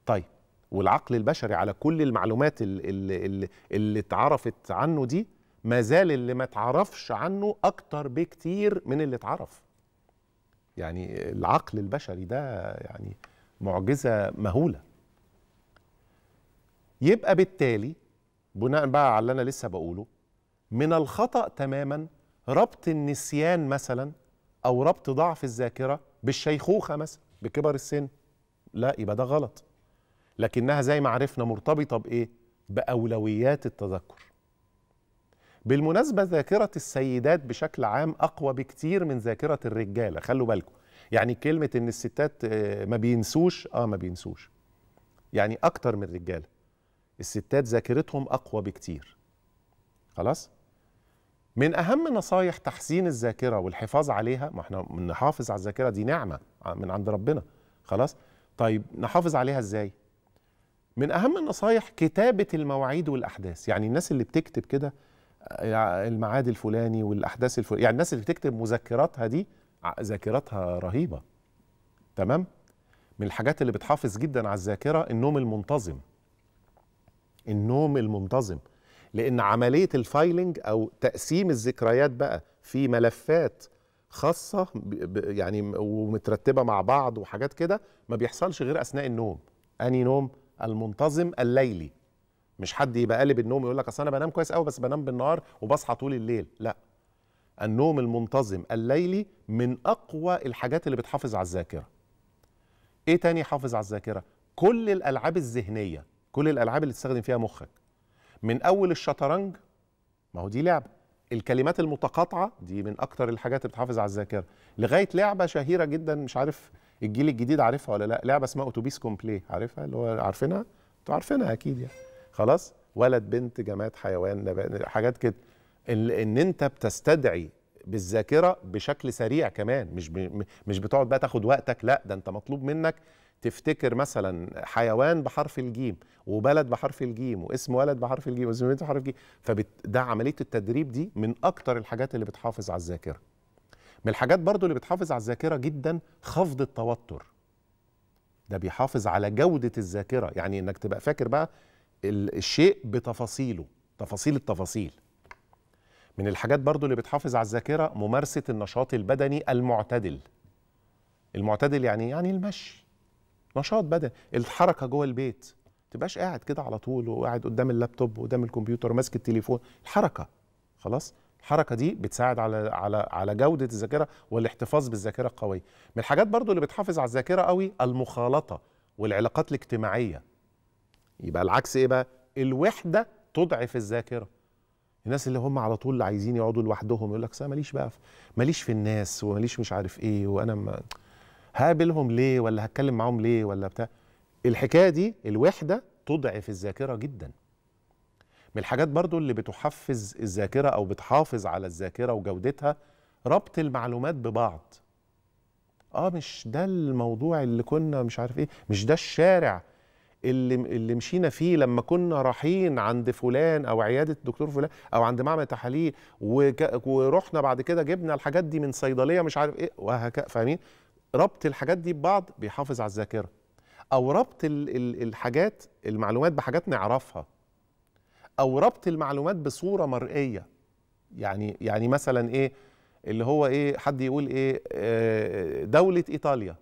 طيب والعقل البشري على كل المعلومات اللي, اللي, اللي اتعرفت عنه دي ما زال اللي ما اتعرفش عنه اكتر بكتير من اللي اتعرف يعني العقل البشري ده يعني معجزه مهوله يبقى بالتالي بناء بقى على اللي انا لسه بقوله من الخطا تماما ربط النسيان مثلا او ربط ضعف الذاكره بالشيخوخه مثلا بكبر السن لا يبقى ده غلط لكنها زي ما عرفنا مرتبطه بايه باولويات التذكر بالمناسبه ذاكره السيدات بشكل عام اقوى بكتير من ذاكره الرجاله خلوا بالكم يعني كلمه ان الستات آه، ما بينسوش اه ما بينسوش يعني اكتر من الرجاله الستات ذاكرتهم اقوى بكتير خلاص من اهم نصايح تحسين الذاكره والحفاظ عليها ما احنا نحافظ على الذاكره دي نعمه آه، من عند ربنا خلاص طيب نحافظ عليها ازاي من اهم النصايح كتابه المواعيد والاحداث يعني الناس اللي بتكتب كده آه، الميعاد الفلاني والاحداث الفلانية يعني الناس اللي بتكتب مذكراتها دي ذاكرتها رهيبه تمام من الحاجات اللي بتحافظ جدا على الذاكره النوم المنتظم النوم المنتظم لان عمليه الفايلنج او تقسيم الذكريات بقى في ملفات خاصه يعني ومترتبه مع بعض وحاجات كده ما بيحصلش غير اثناء النوم اني نوم المنتظم الليلي مش حد يبقى قالب النوم يقول لك اصل انا بنام كويس قوي بس بنام بالنهار وبصحى طول الليل لا النوم المنتظم الليلي من اقوى الحاجات اللي بتحافظ على الذاكره ايه تاني يحافظ على الذاكره كل الالعاب الذهنيه كل الالعاب اللي تستخدم فيها مخك من اول الشطرنج ما هو دي لعبه الكلمات المتقاطعه دي من اكتر الحاجات اللي بتحافظ على الذاكره لغايه لعبه شهيره جدا مش عارف الجيل الجديد عارفها ولا لا لعبه اسمها اتوبيس كومبلي عارفها اللي هو عارفينها انتوا عارفينها اكيد يعني خلاص ولد بنت جماد حيوان حاجات كده ان انت بتستدعي بالذاكره بشكل سريع كمان مش مش بتقعد بقى تاخد وقتك لا ده انت مطلوب منك تفتكر مثلا حيوان بحرف الجيم وبلد بحرف الجيم واسم ولد بحرف الجيم واسم بنت بحرف الجيم فده عمليه التدريب دي من اكتر الحاجات اللي بتحافظ على الذاكره من الحاجات برضو اللي بتحافظ على الذاكرة جدا خفض التوتر ده بيحافظ على جودة الذاكرة يعني انك تبقى فاكر بقى الشيء بتفاصيله تفاصيل التفاصيل من الحاجات برضو اللي بتحافظ على الذاكرة ممارسة النشاط البدني المعتدل المعتدل يعني يعني المشي نشاط بدني الحركة جوه البيت تبقاش قاعد كده على طول وقاعد قدام اللابتوب وقدام الكمبيوتر ماسك التليفون الحركة خلاص الحركه دي بتساعد على على على جوده الذاكره والاحتفاظ بالذاكره القويه من الحاجات برضو اللي بتحافظ على الذاكره قوي المخالطه والعلاقات الاجتماعيه يبقى العكس ايه بقى الوحده تضعف الذاكره الناس اللي هم على طول عايزين يقعدوا لوحدهم يقول لك ماليش بقى ماليش في الناس وماليش مش عارف ايه وانا ما هقابلهم ليه ولا هتكلم معاهم ليه ولا بتاع الحكايه دي الوحده تضعف الذاكره جدا من الحاجات برضو اللي بتحفز الذاكرة أو بتحافظ على الذاكرة وجودتها ربط المعلومات ببعض اه مش ده الموضوع اللي كنا مش عارف ايه مش ده الشارع اللي اللي مشينا فيه لما كنا رايحين عند فلان او عياده دكتور فلان او عند معمل تحاليل ورحنا بعد كده جبنا الحاجات دي من صيدليه مش عارف ايه وهكذا فاهمين ربط الحاجات دي ببعض بيحافظ على الذاكره او ربط الحاجات المعلومات بحاجات نعرفها او ربط المعلومات بصوره مرئيه يعني يعني مثلا ايه اللي هو ايه حد يقول ايه آه، دوله ايطاليا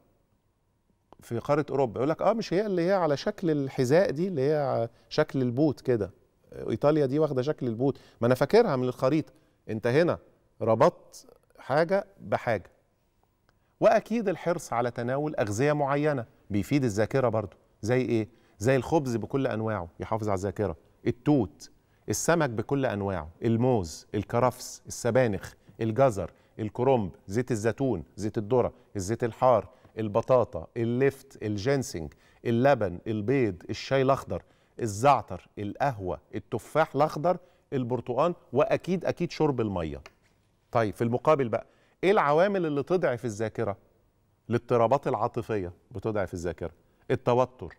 في قاره اوروبا يقول لك اه مش هي اللي هي على شكل الحذاء دي اللي هي شكل البوت كده ايطاليا دي واخده شكل البوت ما انا فاكرها من الخريطه انت هنا ربطت حاجه بحاجه واكيد الحرص على تناول اغذيه معينه بيفيد الذاكره برضو زي ايه زي الخبز بكل انواعه يحافظ على الذاكره التوت السمك بكل انواعه الموز الكرفس السبانخ الجزر الكرنب زيت الزيتون زيت الذره الزيت الحار البطاطا اللفت الجنسنج اللبن البيض الشاي الاخضر الزعتر القهوه التفاح الاخضر البرتقال واكيد اكيد شرب الميه طيب في المقابل بقى ايه العوامل اللي تضعف الذاكره الاضطرابات العاطفيه بتضعف الذاكره التوتر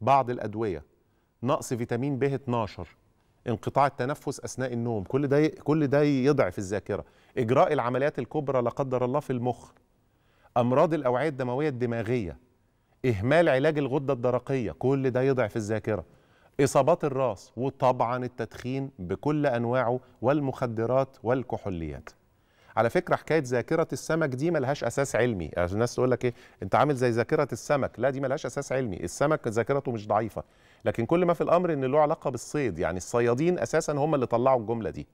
بعض الادويه نقص فيتامين ب 12 انقطاع التنفس اثناء النوم كل ده كل ده يضعف الذاكره اجراء العمليات الكبرى لا قدر الله في المخ امراض الاوعيه الدمويه الدماغيه اهمال علاج الغده الدرقيه كل ده يضعف الذاكره اصابات الراس وطبعا التدخين بكل انواعه والمخدرات والكحوليات على فكره حكايه ذاكره السمك دي ملهاش اساس علمي يعني الناس تقول لك ايه انت عامل زي ذاكره السمك لا دي ملهاش اساس علمي السمك ذاكرته مش ضعيفه لكن كل ما في الامر ان له علاقه بالصيد يعني الصيادين اساسا هم اللي طلعوا الجمله دي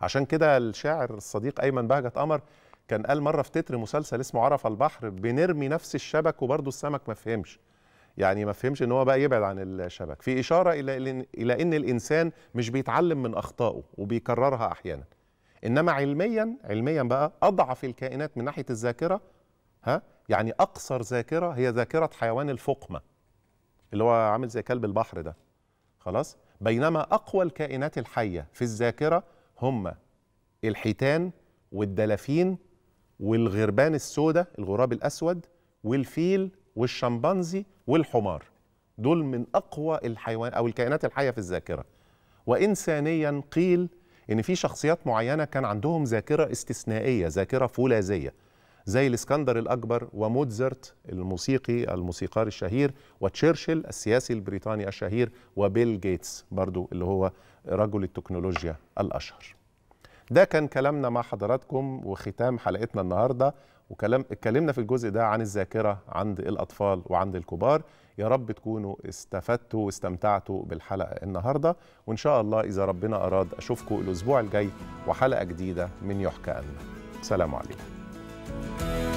عشان كده الشاعر الصديق ايمن بهجت قمر كان قال مره في تتر مسلسل اسمه عرف البحر بنرمي نفس الشبك وبرضه السمك ما فهمش يعني ما فهمش ان هو بقى يبعد عن الشبك في اشاره الى الى ان الانسان مش بيتعلم من اخطائه وبيكررها احيانا انما علميا علميا بقى اضعف الكائنات من ناحيه الذاكره ها يعني اقصر ذاكره هي ذاكره حيوان الفقمه اللي هو عامل زي كلب البحر ده خلاص بينما اقوى الكائنات الحيه في الذاكره هم الحيتان والدلافين والغربان السوداء الغراب الاسود والفيل والشمبانزي والحمار دول من اقوى الحيوان او الكائنات الحيه في الذاكره وانسانيا قيل ان في شخصيات معينه كان عندهم ذاكره استثنائيه ذاكره فولاذيه زي الاسكندر الاكبر وموتزرت الموسيقي الموسيقار الشهير وتشرشل السياسي البريطاني الشهير وبيل جيتس برضو اللي هو رجل التكنولوجيا الاشهر ده كان كلامنا مع حضراتكم وختام حلقتنا النهارده وكلام اتكلمنا في الجزء ده عن الذاكره عند الاطفال وعند الكبار يا رب تكونوا استفدتوا واستمتعتوا بالحلقة النهاردة وإن شاء الله إذا ربنا أراد أشوفكم الأسبوع الجاي وحلقة جديدة من يحكى أن سلام عليكم